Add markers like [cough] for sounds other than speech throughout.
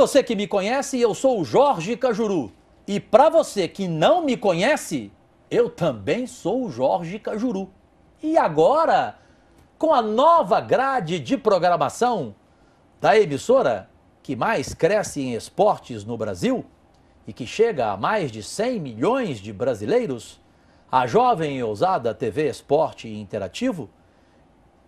você que me conhece, eu sou o Jorge Cajuru. E para você que não me conhece, eu também sou o Jorge Cajuru. E agora, com a nova grade de programação da emissora que mais cresce em esportes no Brasil e que chega a mais de 100 milhões de brasileiros, a jovem e ousada TV Esporte Interativo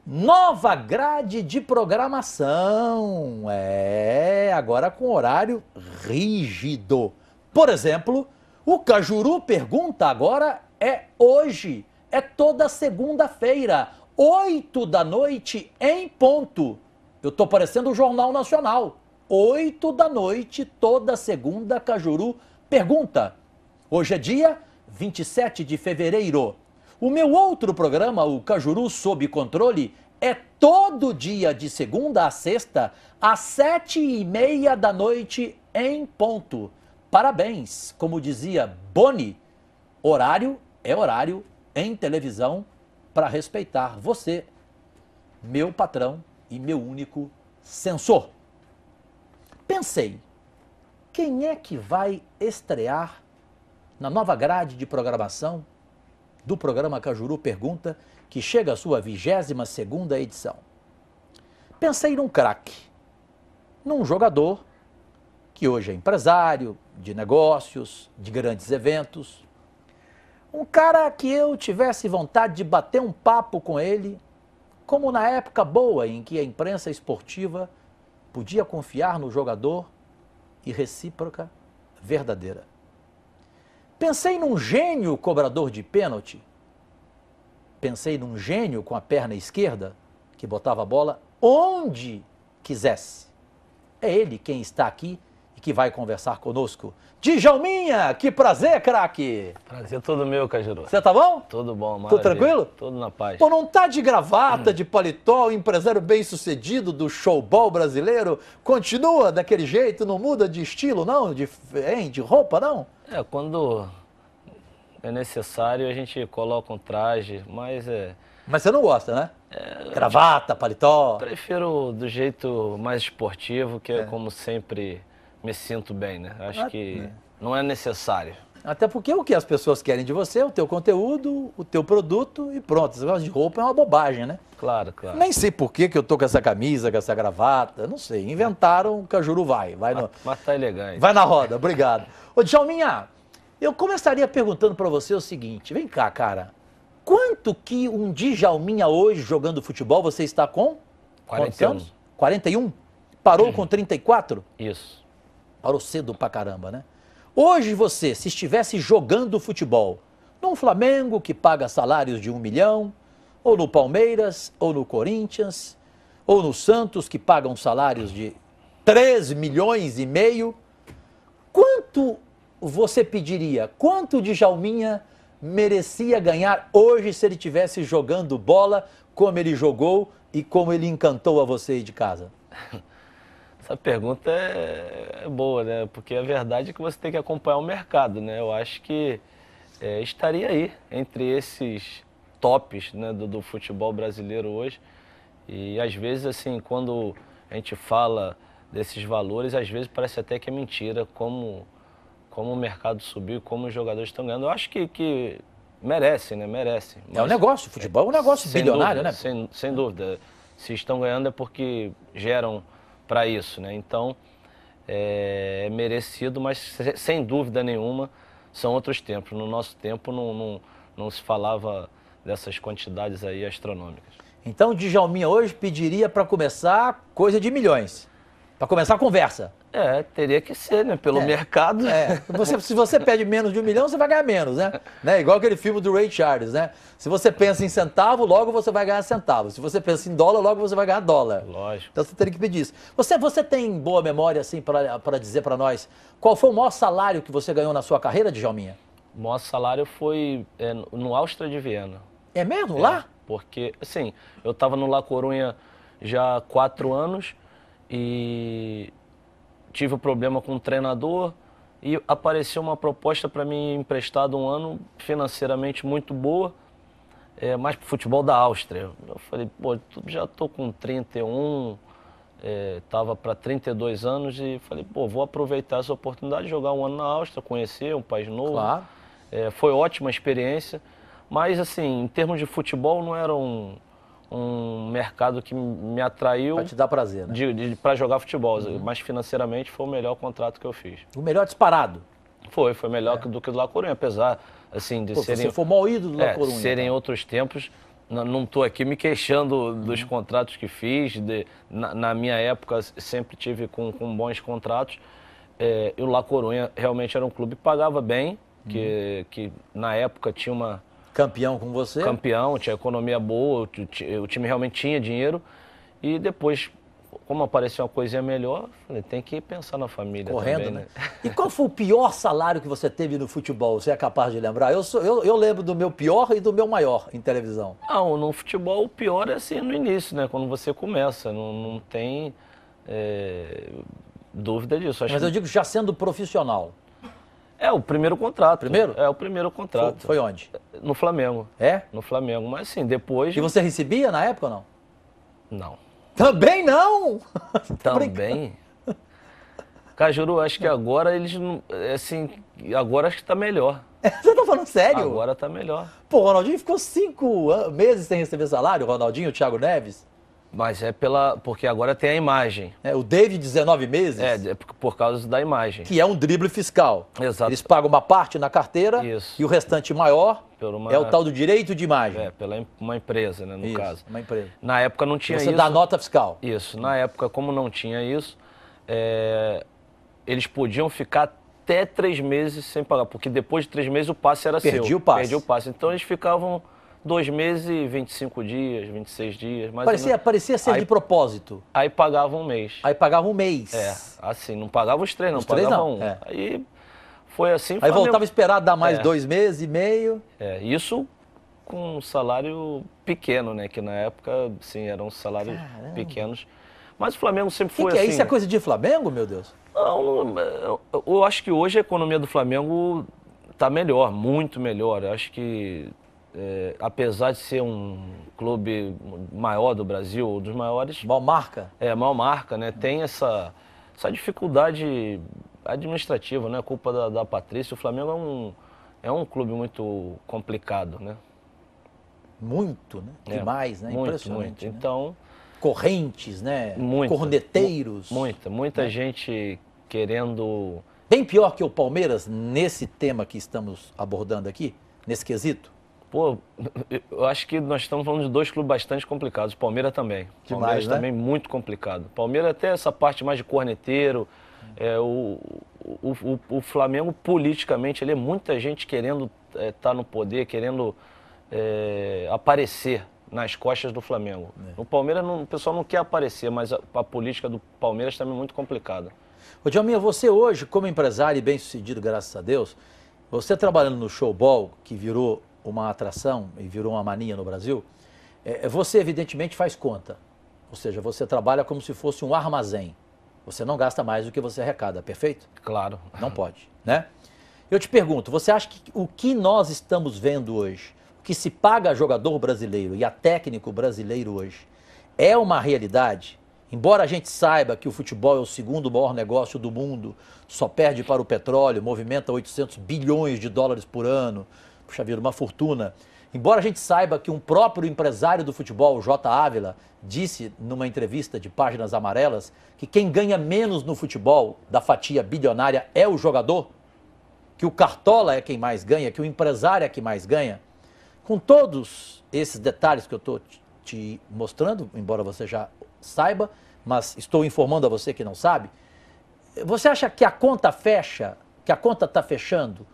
Nova grade de programação. É, agora com horário rígido. Por exemplo, o Cajuru Pergunta agora é hoje. É toda segunda-feira, 8 da noite em ponto. Eu tô parecendo o Jornal Nacional. 8 da noite, toda segunda, Cajuru Pergunta. Hoje é dia 27 de fevereiro o meu outro programa, o Cajuru Sob Controle, é todo dia de segunda a sexta, às sete e meia da noite, em ponto. Parabéns, como dizia Boni, horário é horário em televisão para respeitar você, meu patrão e meu único censor. Pensei, quem é que vai estrear na nova grade de programação do programa Cajuru Pergunta, que chega à sua 22ª edição. Pensei num craque, num jogador que hoje é empresário, de negócios, de grandes eventos. Um cara que eu tivesse vontade de bater um papo com ele, como na época boa em que a imprensa esportiva podia confiar no jogador e recíproca verdadeira. Pensei num gênio cobrador de pênalti. Pensei num gênio com a perna esquerda que botava a bola onde quisesse. É ele quem está aqui que vai conversar conosco. Djalminha, que prazer, craque! Prazer todo meu, Cajuru. Você tá bom? Tudo bom, mano. Tudo tranquilo? Tudo na paz. Pô, não tá de gravata, hum. de paletó, empresário bem-sucedido do showball brasileiro? Continua daquele jeito, não muda de estilo, não? De, hein, de roupa, não? É, quando é necessário a gente coloca um traje, mas é... Mas você não gosta, né? É, Gravata, paletó. Prefiro do jeito mais esportivo, que é, é como sempre me sinto bem, né? Acho que é. não é necessário. Até porque o que as pessoas querem de você é o teu conteúdo, o teu produto e pronto. Esse negócio de roupa é uma bobagem, né? Claro, claro. Nem sei por que, que eu tô com essa camisa, com essa gravata, não sei. Inventaram o Cajuru vai. vai no... Mas tá elegante. Vai na roda, obrigado. Ô, Djalminha, eu começaria perguntando para você o seguinte. Vem cá, cara. Quanto que um Djalminha hoje, jogando futebol, você está com? 41. 41? Parou uhum. [clears throat] com 34? Isso. Parou cedo pra caramba, né? Hoje você, se estivesse jogando futebol, num Flamengo que paga salários de um milhão, ou no Palmeiras, ou no Corinthians, ou no Santos que pagam salários de 3 milhões e meio, quanto você pediria? Quanto de Jalminha merecia ganhar hoje se ele estivesse jogando bola como ele jogou e como ele encantou a você aí de casa? [laughs] Essa pergunta é, é boa, né? Porque a verdade é que você tem que acompanhar o mercado, né? Eu acho que é, estaria aí entre esses tops né, do, do, futebol brasileiro hoje. E às vezes, assim, quando a gente fala desses valores, às vezes parece até que é mentira como, como o mercado subiu, como os jogadores estão ganhando. Eu acho que, que merece, né? Merece. Mas, é um negócio, futebol é um negócio bilionário, dúvida, né? Sem, sem dúvida. Se estão ganhando é porque geram para isso. Né? Então, é, é, merecido, mas sem dúvida nenhuma são outros tempos. No nosso tempo não, não, não se falava dessas quantidades aí astronômicas. Então, Djalminha hoje pediria para começar coisa de milhões. Para começar a conversa. É, teria que ser, né? Pelo é. mercado. É. [laughs] Você, se você pede menos de um milhão, você vai ganhar menos, né? né? Igual aquele filme do Ray Charles, né? Se você pensa em centavo, logo você vai ganhar centavo. Se você pensa em dólar, logo você vai ganhar dólar. Lógico. Então você teria que pedir isso. Você, você tem boa memória, assim, para dizer para nós qual foi o maior salário que você ganhou na sua carreira, de Djalminha? O maior salário foi é, no Áustria de Viena. É mesmo? É, Lá? Porque, assim, eu estava no La Corunha já há quatro anos e tive um problema com o treinador e apareceu uma proposta para mim emprestado um ano financeiramente muito boa, é, mais para o futebol da Áustria. Eu falei, pô, já estou com 31, estava é, para 32 anos e falei, pô, vou aproveitar essa oportunidade de jogar um ano na Áustria, conhecer um país novo. Claro. É, foi ótima experiência, mas assim, em termos de futebol não era um um mercado que me atraiu. Pra te dar prazer, né? De, de pra jogar futebol. Uhum. Mas financeiramente foi o melhor contrato que eu fiz. O melhor disparado? Foi, foi melhor é. do que o do La Coruña, apesar assim, de Pô, serem. Você foi mal ido do La é, Coruña. Serem então. outros tempos. Não estou aqui me queixando dos uhum. contratos que fiz. De, na, na, minha época, sempre tive com, com bons contratos. É, e o La Coruña realmente era um clube que pagava bem, que, uhum. que na época tinha uma, Campeão com você? Campeão, tinha economia boa, o, time realmente tinha dinheiro. E depois, como apareceu uma coisinha melhor, falei, tem que pensar na família. Correndo, também, né? né? E qual foi o pior salário que você teve no futebol? Você é capaz de lembrar? Eu, sou, eu, eu lembro do meu pior e do meu maior em televisão. Não, no futebol o pior é assim no início, né? Quando você começa. Não, não tem é, dúvida disso. Acho Mas eu digo já sendo profissional. É, o primeiro contrato. Primeiro? É, o primeiro contrato. Foi, foi onde? No Flamengo. É? No Flamengo, mas sim, depois... E você recebia na época ou não? Não. Também não? [laughs] Também? Cajuru, acho que agora eles, assim, agora acho que tá melhor. [laughs] Você tá falando sério? Agora tá melhor. Pô, o Ronaldinho ficou cinco meses sem receber salário, Ronaldinho, o Thiago Neves. Mas é pela. Porque agora tem a imagem. É, o David, 19 meses? É, é por causa da imagem. Que é um drible fiscal. Exato. Eles pagam uma parte na carteira Isso. e o restante maior uma... É o tal do direito de imagem. É, pela uma empresa, né, no isso, caso. Uma empresa. Na época não tinha Você isso. Você dá nota fiscal. Isso. Na época, como não tinha isso, é... eles podiam ficar até três meses sem pagar, porque depois de três meses o passe era Perdi seu. Perdi o passe. Perdi o passe. Então eles ficavam Dois meses e 25 dias, 26 dias, mais parecia, Parecia ser aí, de propósito. Aí pagava um mês. Aí pagava um mês. É, assim, não pagava os três, não, os pagava três, não. um. É. Aí foi assim. Aí voltava a esperar dar mais é. dois meses e meio. É, isso com um salário pequeno, né? Que na época, sim, eram salários Caramba. pequenos. Mas o Flamengo sempre foi que que é? Assim. Isso é coisa de Flamengo, meu Deus? Não, eu acho que hoje a economia do Flamengo está melhor, muito melhor. Eu acho que é, apesar de ser um clube maior do Brasil, um dos maiores. Mal marca? É, mal marca, né? Tem essa, essa dificuldade administrativa, né? culpa da, da Patrícia. O Flamengo é um, é um clube muito complicado, né? Muito, né? É, Demais, né? Muito, Impressionante. Muito. Né? Então. Correntes, né? Muito. Corneteiros. Muita, muita né? gente querendo. Bem pior que o Palmeiras nesse tema que estamos abordando aqui, nesse quesito? Pô, eu acho que nós estamos falando de dois clubes bastante complicados. O Palmeiras também. Demais, Palmeiras né? também muito complicado. Palmeiras até essa parte mais de corneteiro. É, o, o, o, o, Flamengo, politicamente, ele é muita gente querendo estar é, tá no poder, querendo é, aparecer nas costas do Flamengo. No é. Palmeiras, não, o pessoal não quer aparecer, mas a, a política do Palmeiras também tá é muito complicada. Ô, Djalminha, você hoje, como empresário e bem-sucedido, graças a Deus, você trabalhando no showball, que virou uma atração e virou uma mania no Brasil, é, é, você evidentemente faz conta. Ou seja, você trabalha como se fosse um armazém. Você não gasta mais do que você arrecada, perfeito? Claro. Não pode, né? Eu te pergunto, você acha que o que nós estamos vendo hoje, o que se paga a jogador brasileiro e a técnico brasileiro hoje, é uma realidade? Embora a gente saiba que o futebol é o segundo maior negócio do mundo, só perde para o petróleo, movimenta 800 bilhões de dólares por ano, puxa vida, uma fortuna. Embora a gente saiba que um próprio empresário do futebol, J. Ávila, disse numa entrevista de páginas amarelas que quem ganha menos no futebol da fatia bilionária é o jogador, que o cartola é quem mais ganha, que o empresário é quem mais ganha. Com todos esses detalhes que eu estou te mostrando, embora você já saiba, mas estou informando a você que não sabe, você acha que a conta fecha, que a conta está fechando?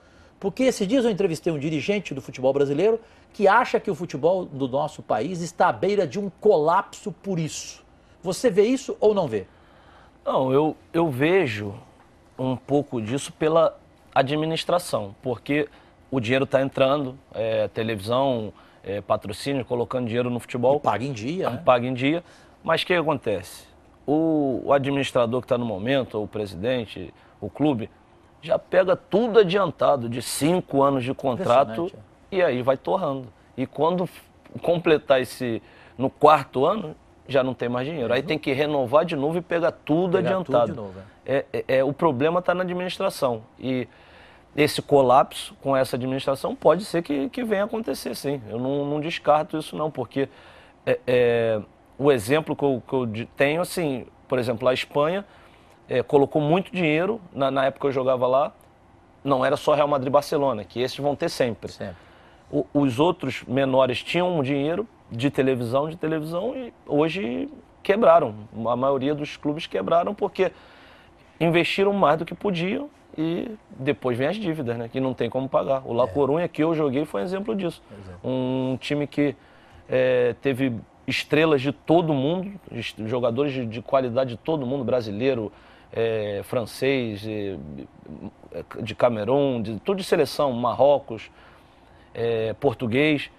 Porque esses dias eu entrevistei um dirigente do futebol brasileiro que acha que o futebol do nosso país está à beira de um colapso por isso. Você vê isso ou não vê? Não, eu, eu vejo um pouco disso pela administração, porque o dinheiro está entrando, é, televisão, é, patrocínio, colocando dinheiro no futebol. E paga em dia. Ah, né? Paga em dia. Mas o que acontece? O, o administrador que está no momento, ou o presidente, o clube, já pega tudo adiantado de cinco anos de contrato e aí vai torrando. E quando completar esse no quarto ano, já não tem mais dinheiro. Aí uhum. tem que renovar de novo e pegar tudo pegar adiantado. Tudo novo, é. é. É, é, o problema está na administração. E esse colapso com essa administração pode ser que, que venha acontecer, sim. Eu não, não descarto isso, não, porque é, é o exemplo que eu, que eu tenho, assim, por exemplo, a Espanha é, colocou muito dinheiro, na, na, época eu jogava lá, não era só Real Madrid e Barcelona, que esses vão ter sempre. sempre. O, os outros menores tinham dinheiro de televisão, de televisão, e hoje quebraram. A maioria dos clubes quebraram porque investiram mais do que podiam e depois vem as dívidas, né? Que não tem como pagar. O La é. Corunha que eu joguei foi um exemplo disso. Um time que é, teve estrelas de todo mundo, jogadores de, de, qualidade de todo mundo, brasileiro, é, francês, é, de, de Camerun, de, tudo de seleção, Marrocos, é, português.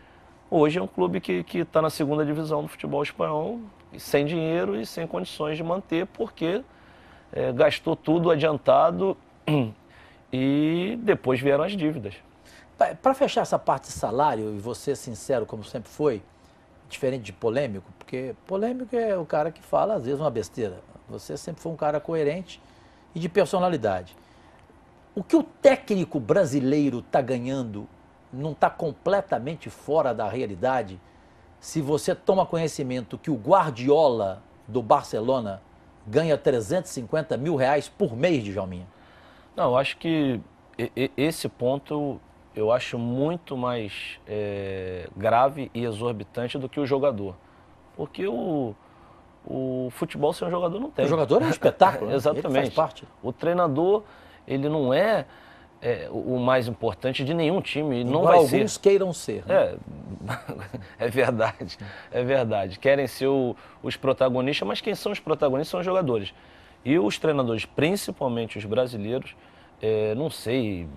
Hoje é um clube que está na segunda divisão do futebol espanhol, sem dinheiro e sem condições de manter, porque é, gastou tudo adiantado [clears throat] e depois vieram as dívidas. Tá, Para fechar essa parte de salário, e você sincero como sempre foi, diferente de polêmico, porque polêmico é o cara que fala, às vezes, uma besteira. Você sempre foi um cara coerente e de personalidade. O que o técnico brasileiro está ganhando não está completamente fora da realidade se você toma conhecimento que o Guardiola do Barcelona ganha 350 mil reais por mês de Jalminha? Não, eu acho que esse ponto eu acho muito mais é, grave e exorbitante do que o jogador. Porque o, o futebol sem um jogador não tem. O jogador é um [laughs] espetáculo. Né? Exatamente. parte. O treinador, ele não é, é, o mais importante de nenhum time. Igual não vai alguns ser. queiram ser. Né? É, [laughs] é verdade. É verdade. Querem ser o, os protagonistas, mas quem são os protagonistas são os jogadores. E os treinadores, principalmente os brasileiros, é, não sei,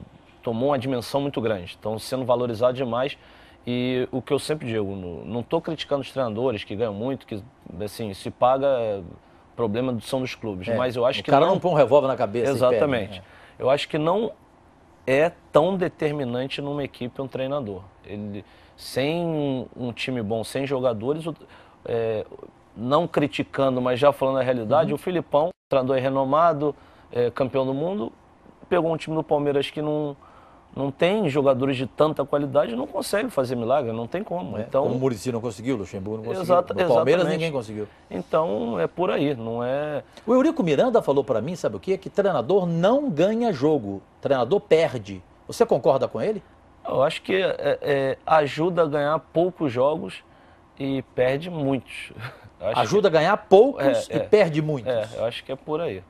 tomou uma dimensão muito grande. Estão sendo valorizados demais e o que eu sempre digo, não estou criticando os treinadores que ganham muito, que assim, se paga é, problema são dos clubes, é, mas eu acho o que cara não, não põe um revólver na cabeça. Exatamente. Né? é. Eu acho que não é tão determinante numa equipe um treinador. Ele sem um time bom, sem jogadores, é, não criticando, mas já falando a realidade, uhum. o Filipão, treinador renomado, é, campeão do mundo, pegou um time do Palmeiras que não não tem jogadores de tanta qualidade, não consegue fazer milagre, não tem como. É, então, como o Murici não conseguiu, o Luxemburgo não conseguiu, exata, o Palmeiras ninguém conseguiu. Então é por aí, não é... O Eurico Miranda falou para mim, sabe o quê? Que treinador não ganha jogo, treinador perde. Você concorda com ele? Eu acho que é, é, ajuda a ganhar poucos jogos e perde muitos. [laughs] Ajuda que... a ganhar poucos é, e é. perde muitos. É, eu acho que é por aí.